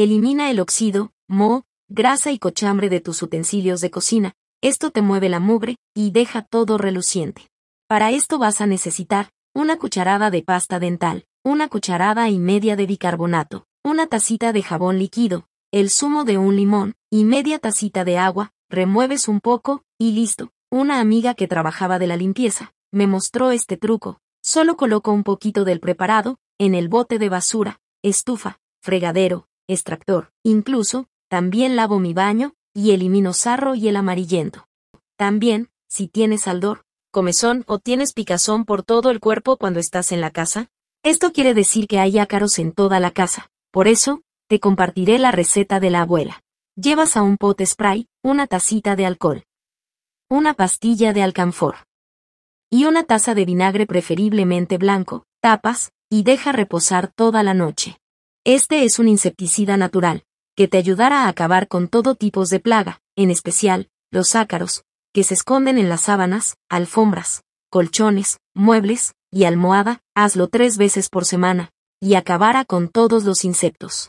Elimina el óxido, moho, grasa y cochambre de tus utensilios de cocina, esto te mueve la mugre y deja todo reluciente. Para esto vas a necesitar una cucharada de pasta dental, una cucharada y media de bicarbonato, una tacita de jabón líquido, el zumo de un limón y media tacita de agua, remueves un poco y listo. Una amiga que trabajaba de la limpieza me mostró este truco. Solo coloco un poquito del preparado en el bote de basura, estufa, fregadero, extractor, incluso, también lavo mi baño, y elimino sarro y el amarillento. También, si tienes aldor, comezón o tienes picazón por todo el cuerpo cuando estás en la casa, esto quiere decir que hay ácaros en toda la casa. Por eso, te compartiré la receta de la abuela. Llevas a un pot spray, una tacita de alcohol, una pastilla de alcanfor y una taza de vinagre preferiblemente blanco, tapas, y deja reposar toda la noche. Este es un insecticida natural, que te ayudará a acabar con todo tipo de plaga, en especial, los ácaros, que se esconden en las sábanas, alfombras, colchones, muebles, y almohada, hazlo tres veces por semana, y acabará con todos los insectos.